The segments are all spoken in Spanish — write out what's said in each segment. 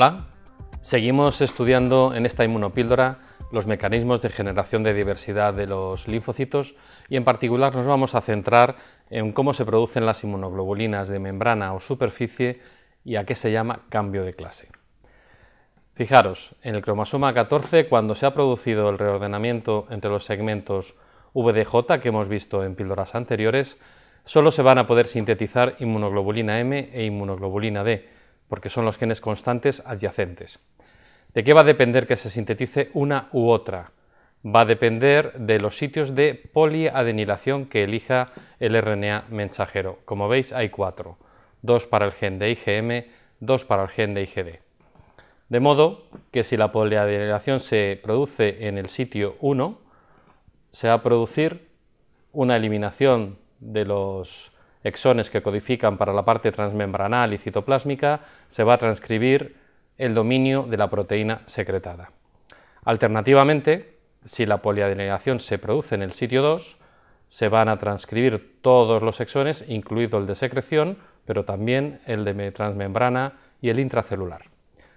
Hola, seguimos estudiando en esta inmunopíldora los mecanismos de generación de diversidad de los linfocitos y en particular nos vamos a centrar en cómo se producen las inmunoglobulinas de membrana o superficie y a qué se llama cambio de clase. Fijaros, en el cromosoma 14, cuando se ha producido el reordenamiento entre los segmentos VDJ que hemos visto en píldoras anteriores, solo se van a poder sintetizar inmunoglobulina M e inmunoglobulina D, porque son los genes constantes adyacentes. ¿De qué va a depender que se sintetice una u otra? Va a depender de los sitios de poliadenilación que elija el RNA mensajero. Como veis hay cuatro, dos para el gen de IgM, dos para el gen de IgD. De modo que si la poliadenilación se produce en el sitio 1, se va a producir una eliminación de los exones que codifican para la parte transmembranal y citoplásmica, se va a transcribir el dominio de la proteína secretada. Alternativamente, si la poliadenilación se produce en el sitio 2, se van a transcribir todos los exones, incluido el de secreción, pero también el de transmembrana y el intracelular.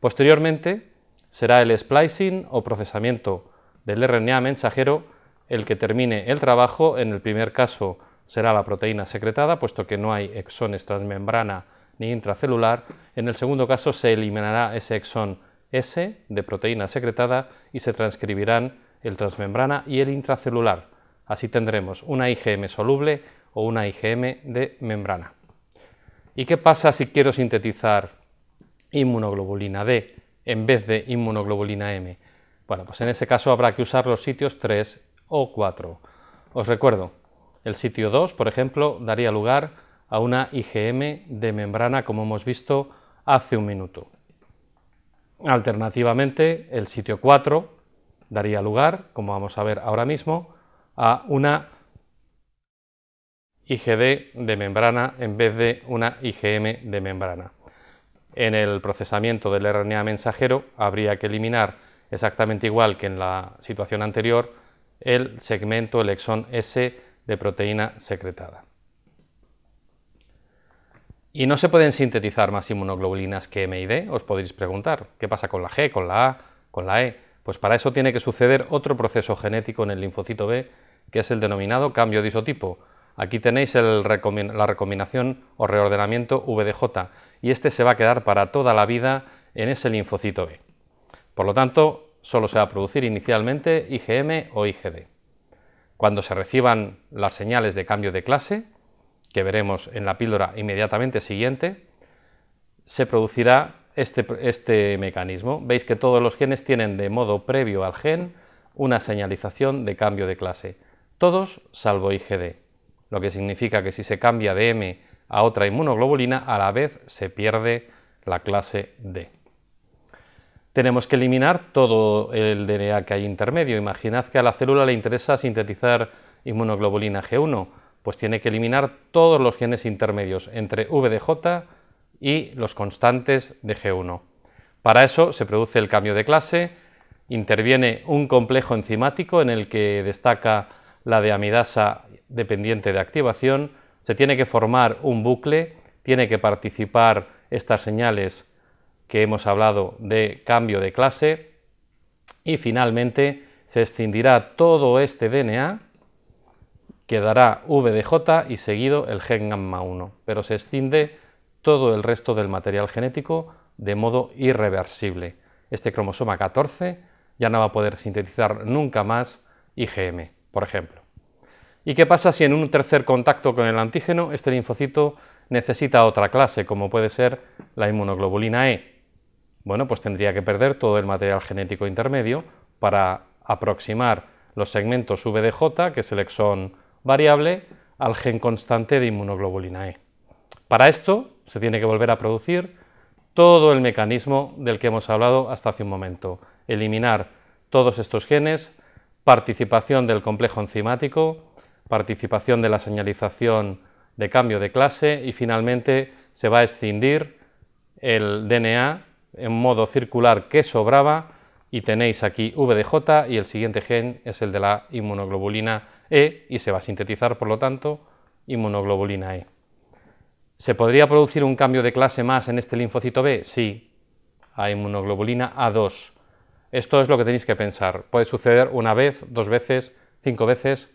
Posteriormente, será el splicing o procesamiento del RNA mensajero el que termine el trabajo en el primer caso será la proteína secretada, puesto que no hay exones transmembrana ni intracelular. En el segundo caso se eliminará ese exón S de proteína secretada y se transcribirán el transmembrana y el intracelular. Así tendremos una IgM soluble o una IgM de membrana. ¿Y qué pasa si quiero sintetizar inmunoglobulina D en vez de inmunoglobulina M? Bueno, pues en ese caso habrá que usar los sitios 3 o 4. Os recuerdo, el sitio 2, por ejemplo, daría lugar a una IgM de membrana, como hemos visto hace un minuto. Alternativamente, el sitio 4 daría lugar, como vamos a ver ahora mismo, a una IgD de membrana en vez de una IgM de membrana. En el procesamiento del RNA mensajero habría que eliminar, exactamente igual que en la situación anterior, el segmento, el exón S de proteína secretada. ¿Y no se pueden sintetizar más inmunoglobulinas que M y D? Os podéis preguntar. ¿Qué pasa con la G, con la A, con la E? Pues para eso tiene que suceder otro proceso genético en el linfocito B, que es el denominado cambio de isotipo. Aquí tenéis la recombinación o reordenamiento VDJ, y este se va a quedar para toda la vida en ese linfocito B. Por lo tanto, solo se va a producir inicialmente IgM o IgD cuando se reciban las señales de cambio de clase, que veremos en la píldora inmediatamente siguiente, se producirá este, este, mecanismo. Veis que todos los genes tienen de modo previo al gen una señalización de cambio de clase, todos salvo IgD, lo que significa que si se cambia de M a otra inmunoglobulina, a la vez se pierde la clase D tenemos que eliminar todo el DNA que hay intermedio. Imaginad que a la célula le interesa sintetizar inmunoglobulina G1, pues tiene que eliminar todos los genes intermedios entre VDJ y los constantes de G1. Para eso se produce el cambio de clase, interviene un complejo enzimático en el que destaca la de amidasa dependiente de activación, se tiene que formar un bucle, tiene que participar estas señales que hemos hablado de cambio de clase y finalmente se escindirá todo este DNA, quedará VDJ y seguido el gen gamma 1, pero se escinde todo el resto del material genético de modo irreversible. Este cromosoma 14 ya no va a poder sintetizar nunca más IgM, por ejemplo. ¿Y qué pasa si en un tercer contacto con el antígeno este linfocito necesita otra clase, como puede ser la inmunoglobulina E? Bueno, pues tendría que perder todo el material genético intermedio para aproximar los segmentos VDJ, que es el exón variable, al gen constante de inmunoglobulina E. Para esto se tiene que volver a producir todo el mecanismo del que hemos hablado hasta hace un momento. Eliminar todos estos genes, participación del complejo enzimático, participación de la señalización de cambio de clase y finalmente se va a escindir el DNA en modo circular que sobraba y tenéis aquí VDJ y el siguiente gen es el de la inmunoglobulina E y se va a sintetizar, por lo tanto, inmunoglobulina E. ¿Se podría producir un cambio de clase más en este linfocito B? Sí, a inmunoglobulina A2. Esto es lo que tenéis que pensar. Puede suceder una vez, dos veces, cinco veces,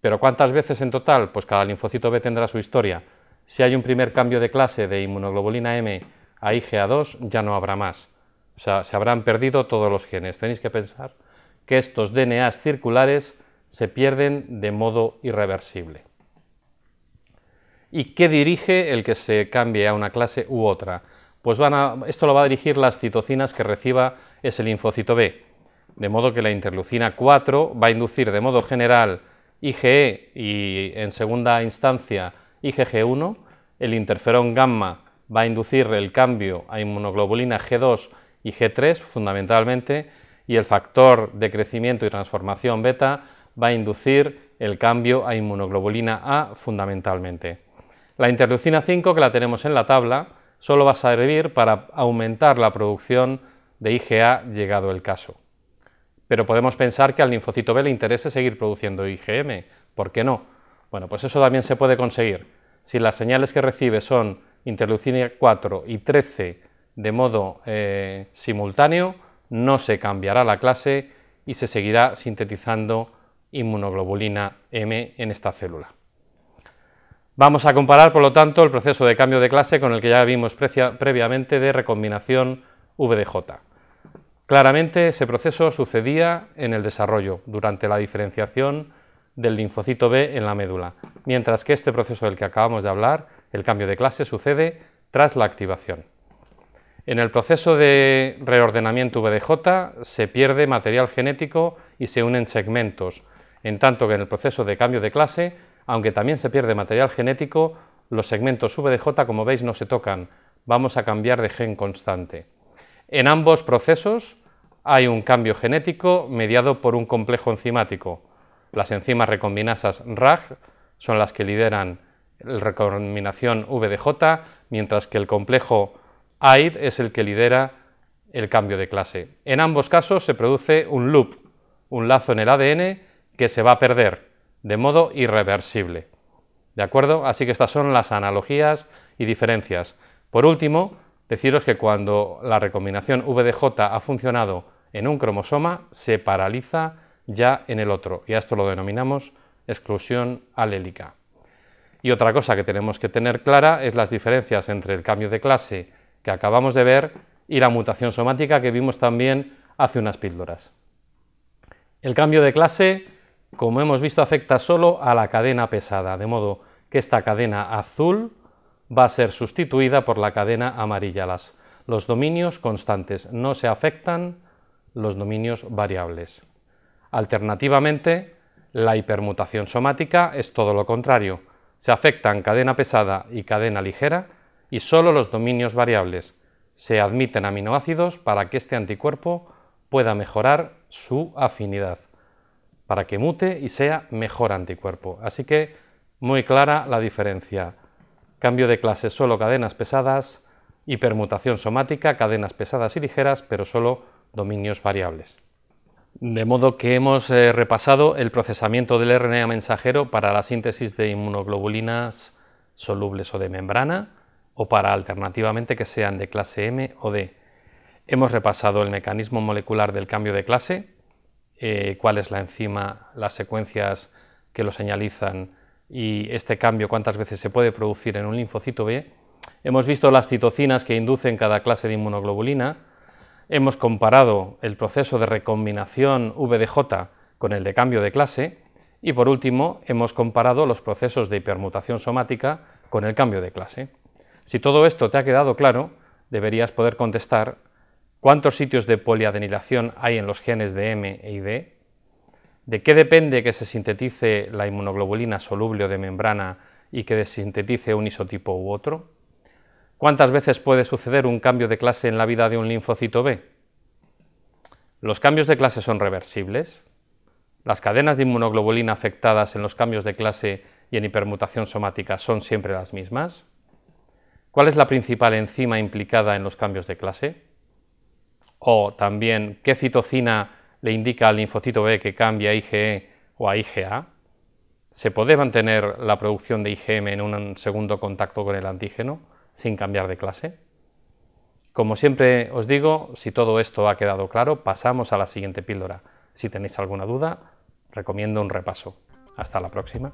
pero ¿cuántas veces en total? Pues cada linfocito B tendrá su historia. Si hay un primer cambio de clase de inmunoglobulina M a IGA2 ya no habrá más. O sea, se habrán perdido todos los genes. Tenéis que pensar que estos DNAs circulares se pierden de modo irreversible. ¿Y qué dirige el que se cambie a una clase u otra? Pues van a, esto lo va a dirigir las citocinas que reciba ese linfocito B. De modo que la interleucina 4 va a inducir de modo general IgE y en segunda instancia IgG1, el interferón gamma va a inducir el cambio a inmunoglobulina G2 y G3 fundamentalmente, y el factor de crecimiento y transformación beta va a inducir el cambio a inmunoglobulina A fundamentalmente. La interleucina 5, que la tenemos en la tabla, solo va a servir para aumentar la producción de IgA llegado el caso. Pero podemos pensar que al linfocito B le interese seguir produciendo IgM, ¿por qué no? Bueno, pues eso también se puede conseguir. Si las señales que recibe son interleucina 4 y 13 de modo eh, simultáneo, no se cambiará la clase y se seguirá sintetizando inmunoglobulina M en esta célula. Vamos a comparar, por lo tanto, el proceso de cambio de clase con el que ya vimos previamente de recombinación VDJ. Claramente, ese proceso sucedía en el desarrollo, durante la diferenciación del linfocito B en la médula, mientras que este proceso del que acabamos de hablar el cambio de clase sucede tras la activación. En el proceso de reordenamiento VDJ se pierde material genético y se unen segmentos, en tanto que en el proceso de cambio de clase, aunque también se pierde material genético, los segmentos VDJ, como veis, no se tocan, vamos a cambiar de gen constante. En ambos procesos hay un cambio genético mediado por un complejo enzimático. Las enzimas recombinasas RAG son las que lideran la VDJ, mientras que el complejo AID es el que lidera el cambio de clase. En ambos casos se produce un loop, un lazo en el ADN que se va a perder de modo irreversible. ¿De acuerdo? Así que estas son las analogías y diferencias. Por último, deciros que cuando la recombinación VDJ ha funcionado en un cromosoma, se paraliza ya en el otro, y a esto lo denominamos exclusión alélica. Y otra cosa que tenemos que tener clara es las diferencias entre el cambio de clase que acabamos de ver y la mutación somática que vimos también hace unas píldoras. El cambio de clase, como hemos visto, afecta solo a la cadena pesada, de modo que esta cadena azul va a ser sustituida por la cadena amarilla. Las, los dominios constantes no se afectan los dominios variables. Alternativamente, la hipermutación somática es todo lo contrario se afectan cadena pesada y cadena ligera y solo los dominios variables. Se admiten aminoácidos para que este anticuerpo pueda mejorar su afinidad, para que mute y sea mejor anticuerpo. Así que muy clara la diferencia. Cambio de clase solo cadenas pesadas, hipermutación somática, cadenas pesadas y ligeras, pero solo dominios variables. De modo que hemos eh, repasado el procesamiento del RNA mensajero para la síntesis de inmunoglobulinas solubles o de membrana, o para alternativamente que sean de clase M o D. Hemos repasado el mecanismo molecular del cambio de clase, eh, cuál es la enzima, las secuencias que lo señalizan y este cambio cuántas veces se puede producir en un linfocito B. Hemos visto las citocinas que inducen cada clase de inmunoglobulina, hemos comparado el proceso de recombinación VDJ con el de cambio de clase y por último hemos comparado los procesos de hipermutación somática con el cambio de clase. Si todo esto te ha quedado claro, deberías poder contestar cuántos sitios de poliadenilación hay en los genes de M y e D, de qué depende que se sintetice la inmunoglobulina soluble o de membrana y que sintetice un isotipo u otro, ¿Cuántas veces puede suceder un cambio de clase en la vida de un linfocito B? ¿Los cambios de clase son reversibles? ¿Las cadenas de inmunoglobulina afectadas en los cambios de clase y en hipermutación somática son siempre las mismas? ¿Cuál es la principal enzima implicada en los cambios de clase? O también, ¿qué citocina le indica al linfocito B que cambie a IgE o a IgA? ¿Se puede mantener la producción de IgM en un segundo contacto con el antígeno? sin cambiar de clase. Como siempre os digo, si todo esto ha quedado claro, pasamos a la siguiente píldora. Si tenéis alguna duda, recomiendo un repaso. Hasta la próxima.